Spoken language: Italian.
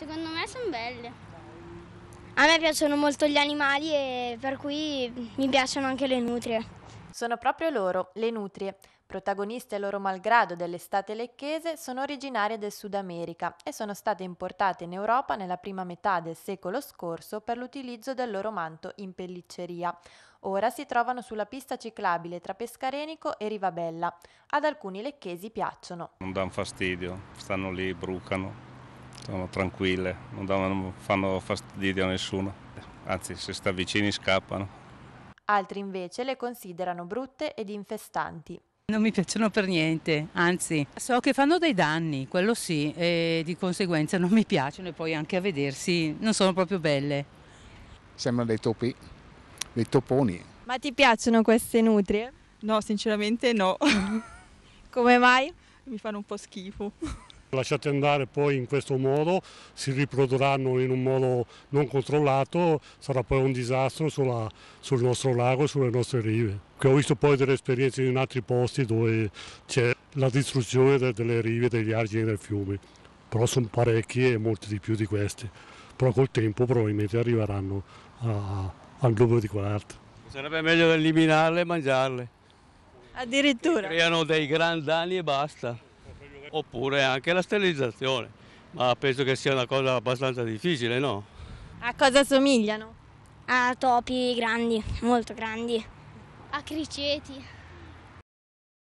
Secondo me sono belle. A me piacciono molto gli animali e per cui mi piacciono anche le nutrie. Sono proprio loro, le nutrie. Protagoniste loro malgrado dell'estate lecchese, sono originarie del Sud America e sono state importate in Europa nella prima metà del secolo scorso per l'utilizzo del loro manto in pellicceria. Ora si trovano sulla pista ciclabile tra Pescarenico e Rivabella. Ad alcuni lecchesi piacciono. Non danno fastidio, stanno lì, brucano sono tranquille, non, danno, fanno fastidio a nessuno, anzi se sta vicini scappano. Altri invece le considerano brutte ed infestanti. Non mi piacciono per niente, anzi so che fanno dei danni, quello sì, e di conseguenza non mi piacciono e poi anche a vedersi non sono proprio belle. Sembrano dei topi, dei toponi. Ma ti piacciono queste nutrie? No, sinceramente no. Come mai? Mi fanno un po' schifo. Lasciate andare poi in questo modo, si riprodurranno in un modo non controllato, sarà poi un disastro sulla, sul nostro lago e sulle nostre rive. ho visto poi delle esperienze in altri posti dove c'è la distruzione de, delle rive, degli argini del fiume, però sono parecchie e molti di più di queste, però col tempo probabilmente arriveranno a, al numero di quarti. Sarebbe meglio eliminarle e mangiarle. Addirittura. Creano dei grandi danni e basta oppure anche la sterilizzazione, ma penso che sia una cosa abbastanza difficile, no? A cosa somigliano? A topi grandi, molto grandi. A criceti.